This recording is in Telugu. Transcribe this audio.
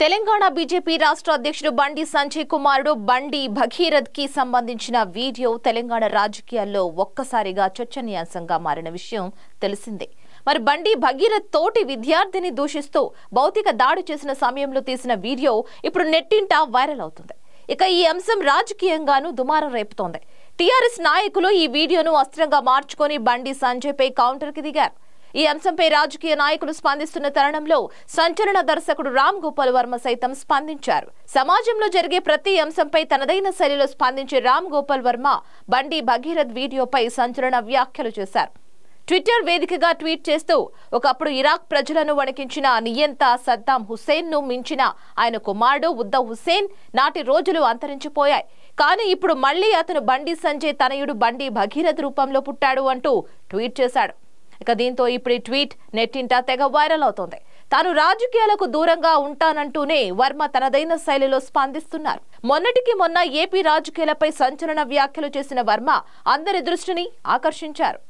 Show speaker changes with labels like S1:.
S1: తెలంగాణ బీజేపీ రాష్ట్ర అధ్యక్షుడు బండి సంజయ్ కుమారుడు బండి భగీరథ్ కి సంబంధించిన వీడియో తెలంగాణ రాజకీయాల్లో ఒక్కసారిగా చర్చనీయాంశంగా మారిన విషయం తెలిసిందే మరి బండి భగీరథ్ తోటి విద్యార్థిని దూషిస్తూ భౌతిక దాడి చేసిన సమయంలో తీసిన వీడియో ఇప్పుడు నెట్టింట వైరల్ అవుతుంది ఇక ఈ అంశం రాజకీయంగానూ దుమారం రేపుతోంది టీఆర్ఎస్ నాయకులు ఈ వీడియోను అస్త్రంగా మార్చుకొని బండి సంజయ్పై కౌంటర్కి దిగారు ఈ అంశంపై రాజకీయ నాయకులు స్పందిస్తున్న తరుణంలో సంచలన దర్శకుడు రామ్ గోపాల్ వర్మ సైతం స్పందించారు సమాజంలో జరిగే ప్రతి అంశంపై తనదైన శైలిలో స్పందించే రామ్ గోపాల్ వర్మ బండి భగీరథ్ వీడియోపై సంచలన వ్యాఖ్యలు చేశారు ట్విట్టర్ వేదికగా ట్వీట్ చేస్తూ ఒకప్పుడు ఇరాక్ ప్రజలను వణికించిన నియంత సద్దాం హుసేన్ ను మించిన ఆయన కుమారుడు ఉద్దవ్ హుసేన్ నాటి రోజులు అంతరించిపోయాయి కానీ ఇప్పుడు మళ్లీ అతను బండి సంజయ్ తనయుడు బండి భగీరథ్ రూపంలో పుట్టాడు అంటూ ట్వీట్ చేశాడు ఇక దీంతో ఇప్పుడు ఈ ట్వీట్ నెట్టింట తెగ వైరల్ అవుతోంది తాను రాజకీయాలకు దూరంగా ఉంటానంటూనే వర్మ తనదైన శైలిలో స్పందిస్తున్నారు మొన్నటికి మొన్న ఏపీ రాజకీయాలపై సంచలన వ్యాఖ్యలు చేసిన వర్మ అందరి దృష్టిని ఆకర్షించారు